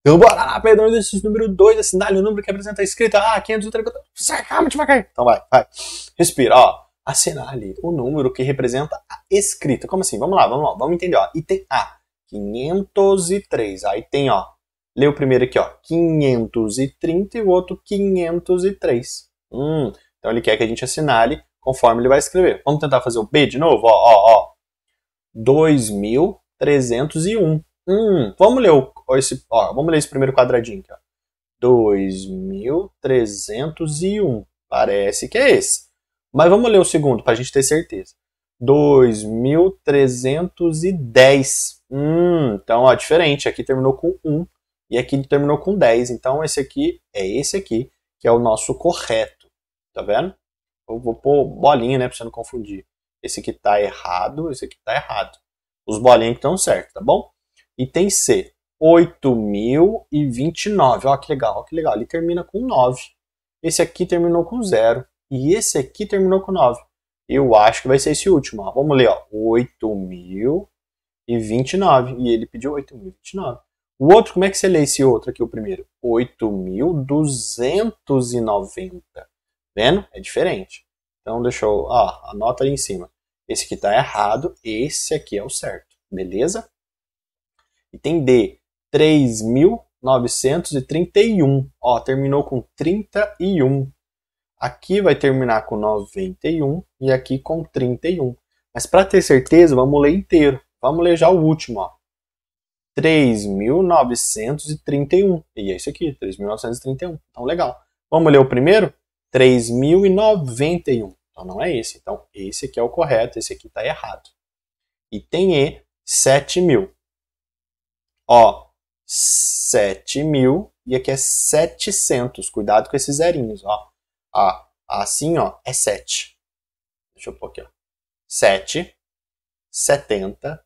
Então bora lá, Pedro, exercício número 2, assinale o número que apresenta a escrita. Ah, 534. Calma cair. Então vai, vai. Respira, ó. Assinale o número que representa a escrita. Como assim? Vamos lá, vamos lá, vamos entender, ó. Item A, 503. Aí tem, ó. Lê o primeiro aqui, ó. 530 e o outro 503. Hum, então ele quer que a gente assinale conforme ele vai escrever. Vamos tentar fazer o B de novo, ó, ó, ó. 2301. Hum, vamos ler o, esse, ó, vamos ler esse primeiro quadradinho aqui, 2301. Parece que é esse. Mas vamos ler o segundo para a gente ter certeza. 2310. Hum, então ó, diferente, aqui terminou com 1 e aqui terminou com 10. Então esse aqui é esse aqui, que é o nosso correto. Tá vendo? Eu vou pôr bolinha, né, para você não confundir. Esse aqui tá errado, esse aqui tá errado. Os bolinhos que estão certos, tá bom? Item C, 8.029. Olha que legal, ó, que legal. Ele termina com 9. Esse aqui terminou com 0. E esse aqui terminou com 9. Eu acho que vai ser esse último. Ó. Vamos ler, ó. 8.029. E ele pediu 8.029. O outro, como é que você lê esse outro aqui, o primeiro? 8.290. Vendo? É diferente. Então, deixa eu... Ó, anota ali em cima. Esse aqui está errado, esse aqui é o certo. Beleza? E tem D, 3.931. Ó, terminou com 31. Aqui vai terminar com 91 e aqui com 31. Mas para ter certeza, vamos ler inteiro. Vamos ler já o último, ó. 3.931. E é isso aqui, 3.931. Então, legal. Vamos ler o primeiro? 3.091. Então, não é esse. Então, esse aqui é o correto, esse aqui está errado. Item E, 7.000. Ó, 7.000 e aqui é 700. Cuidado com esses zerinhos, ó. Ah, assim, ó, é 7. Deixa eu pôr aqui, ó. 7, 70,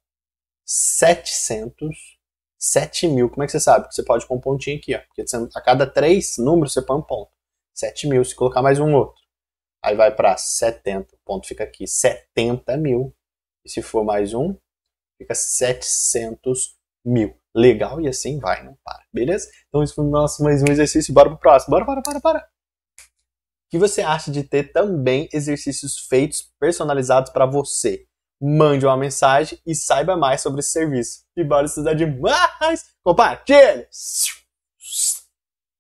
700, 7.000. Como é que você sabe? você pode pôr um pontinho aqui, ó. Porque a cada três números você põe um ponto. 7.000, se colocar mais um outro. Aí vai para 70, o ponto fica aqui, 70 mil. E se for mais um, fica 700 mil legal e assim vai, não né? para. Beleza? Então esse foi nosso mais um exercício. Bora pro próximo. Bora, bora, bora, bora. O que você acha de ter também exercícios feitos personalizados para você? Mande uma mensagem e saiba mais sobre esse serviço. E bora estudar demais! Compartilhe!